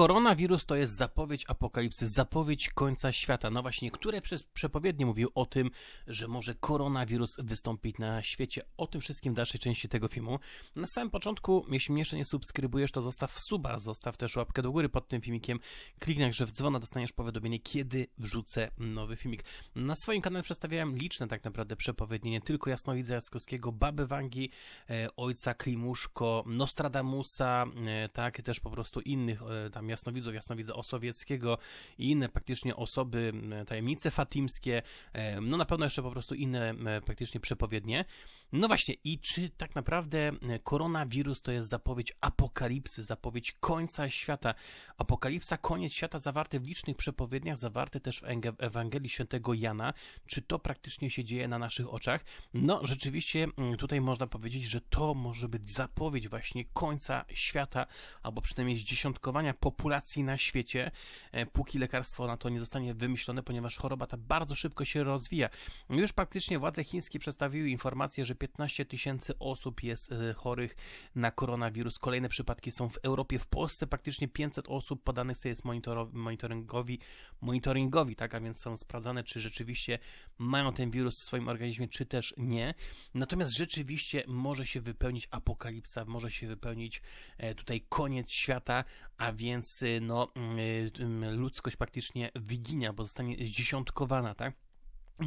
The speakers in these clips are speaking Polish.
koronawirus to jest zapowiedź apokalipsy, zapowiedź końca świata. No właśnie, niektóre przez przepowiednie mówiły o tym, że może koronawirus wystąpić na świecie. O tym wszystkim w dalszej części tego filmu. Na samym początku, jeśli mnie jeszcze nie subskrybujesz, to zostaw suba, zostaw też łapkę do góry pod tym filmikiem. Kliknij także w dzwona, dostaniesz powiadomienie, kiedy wrzucę nowy filmik. Na swoim kanale przedstawiałem liczne tak naprawdę przepowiednie, nie tylko Jasnowidza Jackowskiego, Baby Wangi, e, Ojca Klimuszko, Nostradamusa, e, tak, też po prostu innych e, tam jasnowidzów, jasnowidza Osowieckiego i inne praktycznie osoby, tajemnice fatimskie, e, no na pewno jeszcze po prostu inne praktycznie przepowiednie. No właśnie, i czy tak naprawdę e, koronawirus to jest zapowiedź apokalipsy, zapowiedź końca świata? Apokalipsa, koniec świata zawarte w licznych przepowiedniach, zawarte też w Ewangelii Świętego Jana. Czy to praktycznie się dzieje na naszych oczach? No, rzeczywiście mm, tutaj można powiedzieć, że to może być zapowiedź właśnie końca świata, albo przynajmniej zdziesiątkowania populacji na świecie, e, póki lekarstwo na to nie zostanie wymyślone, ponieważ choroba ta bardzo szybko się rozwija. Już praktycznie władze chińskie przedstawiły informację, że 15 tysięcy osób jest e, chorych na koronawirus. Kolejne przypadki są w Europie, w Polsce praktycznie 500 osób podanych sobie jest monitoringowi, monitoringowi, tak, a więc są sprawdzane, czy rzeczywiście mają ten wirus w swoim organizmie, czy też nie. Natomiast rzeczywiście może się wypełnić apokalipsa, może się wypełnić e, tutaj koniec świata, a więc e, no, mm, ludzkość praktycznie wyginia, bo zostanie zdziesiątkowana, tak?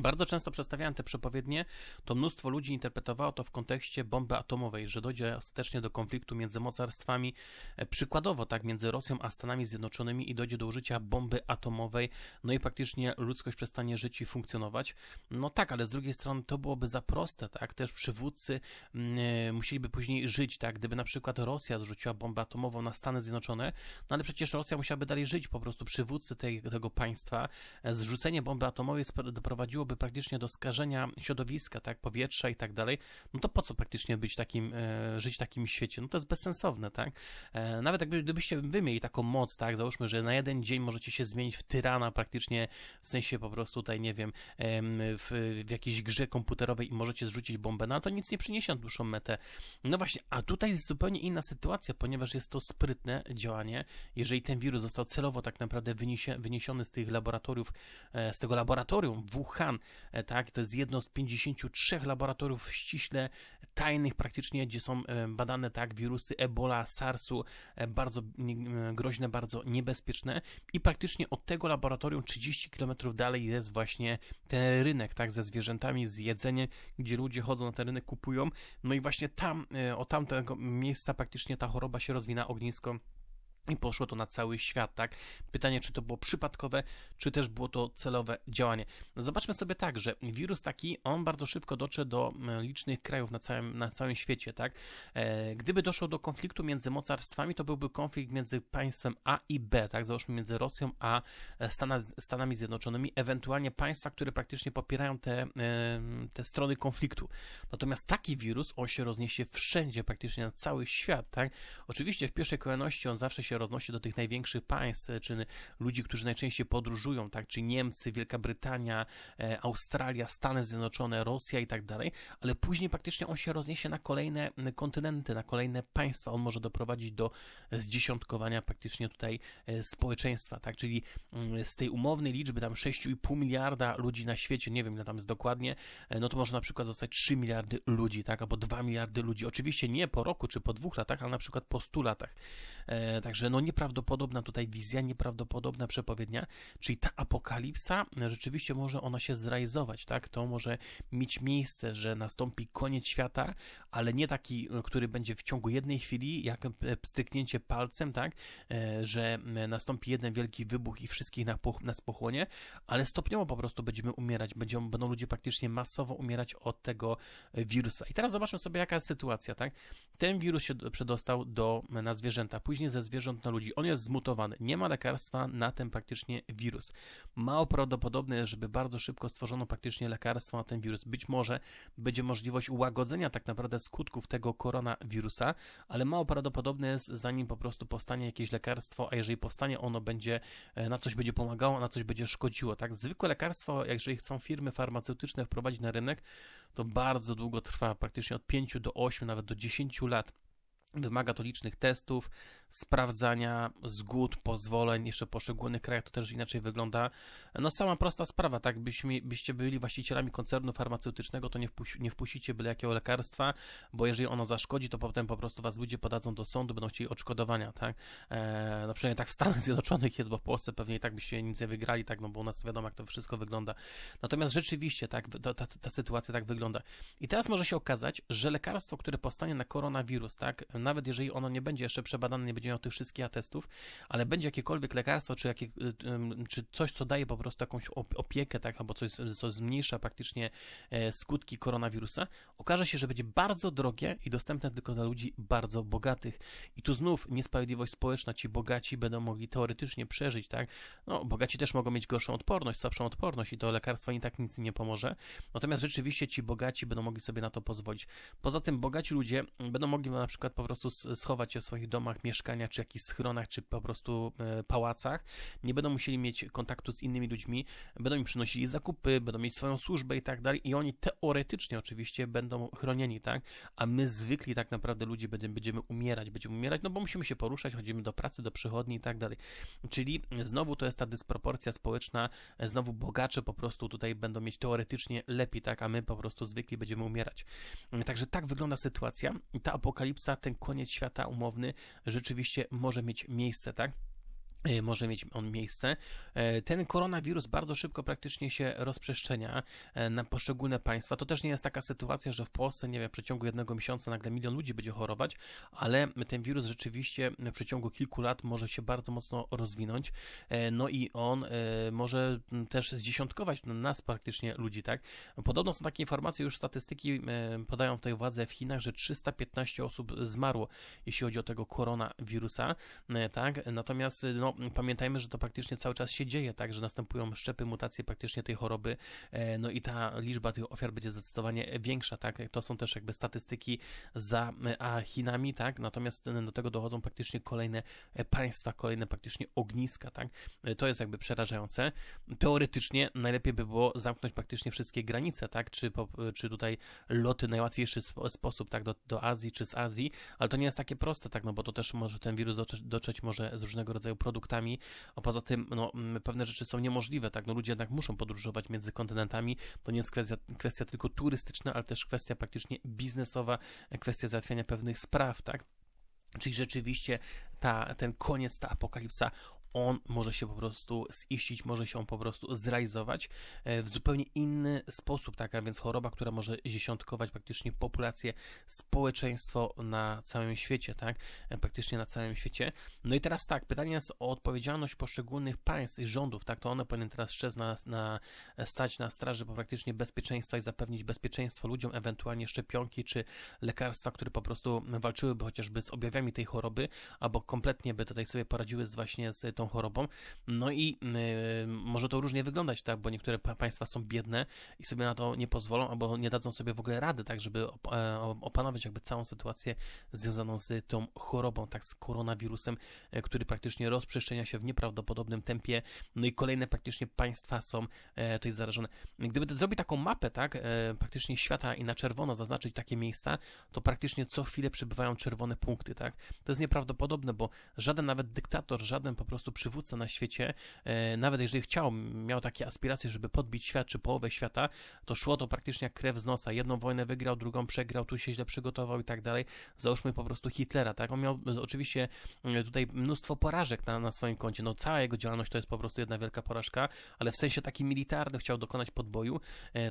Bardzo często przedstawiałem te przepowiednie, to mnóstwo ludzi interpretowało to w kontekście bomby atomowej, że dojdzie ostatecznie do konfliktu między mocarstwami, e, przykładowo tak, między Rosją a Stanami Zjednoczonymi i dojdzie do użycia bomby atomowej, no i praktycznie ludzkość przestanie żyć i funkcjonować. No tak, ale z drugiej strony to byłoby za proste, tak, też przywódcy mm, e, musieliby później żyć, tak, gdyby na przykład Rosja zrzuciła bombę atomową na Stany Zjednoczone, no ale przecież Rosja musiałaby dalej żyć, po prostu przywódcy tej, tego państwa. E, zrzucenie bomby atomowej doprowadziło by praktycznie do skażenia środowiska, tak, powietrza i tak dalej, no to po co praktycznie być takim, e, żyć w takim świecie? No to jest bezsensowne, tak? E, nawet jakby, gdybyście wy mieli taką moc, tak, załóżmy, że na jeden dzień możecie się zmienić w tyrana praktycznie, w sensie po prostu tutaj, nie wiem, w, w jakiejś grze komputerowej i możecie zrzucić bombę, no to nic nie przyniesie na dłuższą metę. No właśnie, a tutaj jest zupełnie inna sytuacja, ponieważ jest to sprytne działanie, jeżeli ten wirus został celowo tak naprawdę wyniesiony z tych laboratoriów, e, z tego laboratorium Wuhan, E, tak, to jest jedno z 53 laboratoriów ściśle tajnych praktycznie, gdzie są e, badane, tak, wirusy Ebola, SARS-u, e, bardzo groźne, bardzo niebezpieczne i praktycznie od tego laboratorium 30 km dalej jest właśnie ten rynek, tak, ze zwierzętami, z jedzeniem, gdzie ludzie chodzą na ten rynek, kupują, no i właśnie tam, o tamtego miejsca praktycznie ta choroba się rozwina, ognisko i poszło to na cały świat, tak? Pytanie, czy to było przypadkowe, czy też było to celowe działanie. No zobaczmy sobie tak, że wirus taki, on bardzo szybko dotrze do licznych krajów na całym, na całym świecie, tak? E, gdyby doszło do konfliktu między mocarstwami, to byłby konflikt między państwem A i B, tak? Załóżmy między Rosją a e, Stana, Stanami Zjednoczonymi, ewentualnie państwa, które praktycznie popierają te, te strony konfliktu. Natomiast taki wirus, on się rozniesie wszędzie, praktycznie na cały świat, tak? Oczywiście w pierwszej kolejności on zawsze się się roznosi do tych największych państw, e, czy ludzi, którzy najczęściej podróżują, tak, czy Niemcy, Wielka Brytania, e, Australia, Stany Zjednoczone, Rosja i tak dalej, ale później praktycznie on się rozniesie na kolejne kontynenty, na kolejne państwa. On może doprowadzić do e, zdziesiątkowania praktycznie tutaj społeczeństwa, tak, czyli z tej umownej liczby tam 6,5 miliarda ludzi na świecie, nie wiem ile tam jest dokładnie, no to może na przykład zostać 3 miliardy ludzi, tak, albo 2 miliardy ludzi. Oczywiście nie po roku czy po dwóch latach, ale na przykład po 100 latach. Także że no nieprawdopodobna tutaj wizja, nieprawdopodobna przepowiednia, czyli ta apokalipsa rzeczywiście może ona się zrealizować, tak? To może mieć miejsce, że nastąpi koniec świata, ale nie taki, który będzie w ciągu jednej chwili, jak pstryknięcie palcem, tak? E, że nastąpi jeden wielki wybuch i wszystkich nas pochłonie, ale stopniowo po prostu będziemy umierać, będą, będą ludzie praktycznie masowo umierać od tego wirusa. I teraz zobaczmy sobie, jaka jest sytuacja, tak? Ten wirus się przedostał do, na zwierzęta, później ze zwierząt na ludzi. On jest zmutowany, nie ma lekarstwa na ten praktycznie wirus. Mało prawdopodobne jest, żeby bardzo szybko stworzono praktycznie lekarstwo na ten wirus. Być może będzie możliwość łagodzenia tak naprawdę skutków tego koronawirusa, ale mało prawdopodobne jest, zanim po prostu powstanie jakieś lekarstwo, a jeżeli powstanie, ono będzie e, na coś będzie pomagało, na coś będzie szkodziło. Tak, zwykłe lekarstwo, jeżeli chcą firmy farmaceutyczne wprowadzić na rynek, to bardzo długo trwa, praktycznie od 5 do 8, nawet do 10 lat. Wymaga to licznych testów, sprawdzania zgód, pozwoleń jeszcze w poszczególnych krajach, to też inaczej wygląda. No sama prosta sprawa, tak, byśmy, byście byli właścicielami koncernu farmaceutycznego, to nie, wpuś, nie wpuścicie byle jakiego lekarstwa, bo jeżeli ono zaszkodzi, to potem po prostu was ludzie podadzą do sądu, będą chcieli odszkodowania, tak. E, no przynajmniej tak w Stanach Zjednoczonych jest, bo w Polsce pewnie i tak byście nic nie wygrali, tak, no bo u nas wiadomo, jak to wszystko wygląda. Natomiast rzeczywiście, tak, ta, ta, ta sytuacja tak wygląda. I teraz może się okazać, że lekarstwo, które powstanie na koronawirus, tak, nawet jeżeli ono nie będzie jeszcze przebadane, nie będzie powiedziałem tych wszystkich atestów, ale będzie jakiekolwiek lekarstwo, czy, jakie, czy coś, co daje po prostu jakąś opiekę, tak, albo coś, co zmniejsza praktycznie e, skutki koronawirusa, okaże się, że będzie bardzo drogie i dostępne tylko dla ludzi bardzo bogatych. I tu znów niesprawiedliwość społeczna, ci bogaci będą mogli teoretycznie przeżyć, tak? No, bogaci też mogą mieć gorszą odporność, słabszą odporność i to lekarstwo i tak nic im nie pomoże. Natomiast rzeczywiście ci bogaci będą mogli sobie na to pozwolić. Poza tym bogaci ludzie mm, będą mogli na przykład po prostu schować się w swoich domach, mieszkać mieszkaniach, czy jakichś schronach, czy po prostu e, pałacach, nie będą musieli mieć kontaktu z innymi ludźmi, będą im przynosili zakupy, będą mieć swoją służbę i tak dalej i oni teoretycznie oczywiście będą chronieni, tak? A my zwykli tak naprawdę ludzie będziemy, będziemy umierać, będziemy umierać, no bo musimy się poruszać, chodzimy do pracy, do przychodni i tak dalej. Czyli znowu to jest ta dysproporcja społeczna, znowu bogacze po prostu tutaj będą mieć teoretycznie lepiej, tak? A my po prostu zwykli będziemy umierać. Także tak wygląda sytuacja i ta apokalipsa, ten koniec świata umowny rzeczywiście oczywiście może mieć miejsce, tak? E, może mieć on miejsce. E, ten koronawirus bardzo szybko praktycznie się rozprzestrzenia e, na poszczególne państwa. To też nie jest taka sytuacja, że w Polsce, nie wiem, w przeciągu jednego miesiąca nagle milion ludzi będzie chorować, ale ten wirus rzeczywiście w przeciągu kilku lat może się bardzo mocno rozwinąć. No i on może też zdziesiątkować nas praktycznie ludzi, tak? Podobno są takie informacje, już statystyki podają w tej uwadze w Chinach, że 315 osób zmarło, jeśli chodzi o tego koronawirusa, tak? Natomiast no, Mm, pamiętajmy, że to praktycznie cały czas się dzieje, tak, że następują szczepy, mutacje praktycznie tej choroby, e, no i ta liczba tych ofiar będzie zdecydowanie większa, tak, to są też jakby statystyki za a Chinami, tak, natomiast e, do tego dochodzą praktycznie kolejne e, państwa, kolejne praktycznie ogniska, tak, to jest jakby przerażające. Teoretycznie najlepiej by było zamknąć praktycznie wszystkie granice, tak, czy, czy tutaj loty najłatwiejszy sposób, tak, do, do Azji czy z Azji, ale to nie jest takie proste, tak, no bo to też może ten wirus dotrzeć, dotrzeć może z różnego rodzaju produktów, produktami, a poza tym no, mm, pewne rzeczy są niemożliwe, tak? No, ludzie jednak muszą podróżować między kontynentami. To nie jest kwestia, kwestia tylko turystyczna, ale też kwestia praktycznie biznesowa, kwestia załatwiania pewnych spraw, tak? Czyli rzeczywiście ta, ten koniec, ta apokalipsa on może się po prostu ziścić, może się po prostu zrealizować e, w zupełnie inny sposób, taka więc choroba, która może dziesiątkować praktycznie populację, społeczeństwo na całym świecie, tak, e, praktycznie na całym świecie. No i teraz tak, pytanie jest o odpowiedzialność poszczególnych państw i rządów, tak, to one powinny teraz strzec na, na stać na straży po praktycznie bezpieczeństwa i zapewnić bezpieczeństwo ludziom, ewentualnie szczepionki czy lekarstwa, które po prostu walczyłyby chociażby z objawiami tej choroby, albo kompletnie by tutaj sobie poradziły z właśnie z tą tą chorobą. No i y, może to różnie wyglądać, tak, bo niektóre państwa są biedne i sobie na to nie pozwolą, albo nie dadzą sobie w ogóle rady, tak, żeby op e, opanować jakby całą sytuację związaną z tą chorobą, tak, z koronawirusem, e, który praktycznie rozprzestrzenia się w nieprawdopodobnym tempie, no i kolejne praktycznie państwa są e, tutaj zarażone. Gdyby zrobić taką mapę, tak, e, praktycznie świata i na czerwono zaznaczyć takie miejsca, to praktycznie co chwilę przybywają czerwone punkty, tak. To jest nieprawdopodobne, bo żaden nawet dyktator, żaden po prostu przywódca na świecie, e, nawet jeżeli chciał, miał takie aspiracje, żeby podbić świat czy połowę świata, to szło to praktycznie jak krew z nosa. Jedną wojnę wygrał, drugą przegrał, tu się źle przygotował i tak dalej. Załóżmy po prostu Hitlera, tak? On miał e, oczywiście e, tutaj mnóstwo porażek na, na swoim koncie. No cała jego działalność to jest po prostu jedna wielka porażka, ale w sensie takim militarnym chciał dokonać podboju,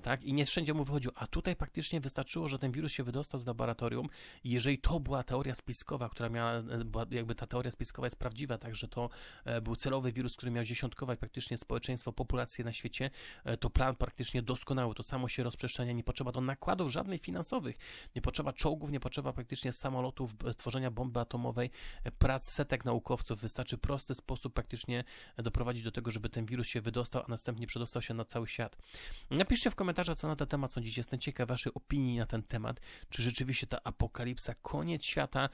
tak? I nie wszędzie mu wychodził. A tutaj praktycznie wystarczyło, że ten wirus się wydostał z laboratorium i jeżeli to była teoria spiskowa, która miała, jakby ta teoria spiskowa jest prawdziwa, także to E, był celowy wirus, który miał dziesiątkować praktycznie społeczeństwo, populację na świecie, e, to plan praktycznie doskonały, to samo się rozprzestrzenia, nie potrzeba do nakładów żadnych finansowych, nie potrzeba czołgów, nie potrzeba praktycznie samolotów, tworzenia bomby atomowej, e, prac setek naukowców, wystarczy prosty sposób praktycznie doprowadzić do tego, żeby ten wirus się wydostał, a następnie przedostał się na cały świat. Napiszcie w komentarzach, co na ten temat sądzicie, jestem ciekaw waszej opinii na ten temat, czy rzeczywiście ta apokalipsa, koniec świata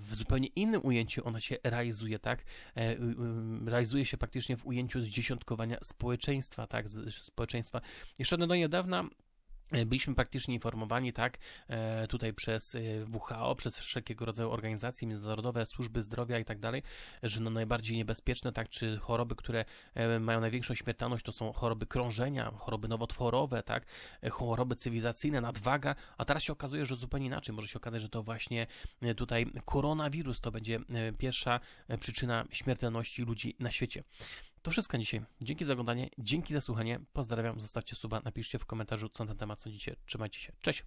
w zupełnie innym ujęciu ona się realizuje, tak? Y, y, realizuje się praktycznie w ujęciu zdziesiątkowania społeczeństwa, tak, społeczeństwa. Jeszcze do niedawna E, byliśmy praktycznie informowani, tak, e, tutaj przez e, WHO, przez wszelkiego rodzaju organizacje międzynarodowe, służby zdrowia i tak dalej, że no najbardziej niebezpieczne, tak, czy choroby, które mają największą śmiertelność, to są choroby krążenia, choroby nowotworowe, tak, choroby cywilizacyjne, nadwaga, a teraz się okazuje, że zupełnie inaczej. Może się okazać, że to właśnie tutaj koronawirus to będzie pierwsza przyczyna śmiertelności ludzi na świecie. To wszystko dzisiaj. Dzięki za oglądanie, dzięki za słuchanie. Pozdrawiam, zostawcie suba, napiszcie w komentarzu, co na ten temat sądzicie. Trzymajcie się. Cześć!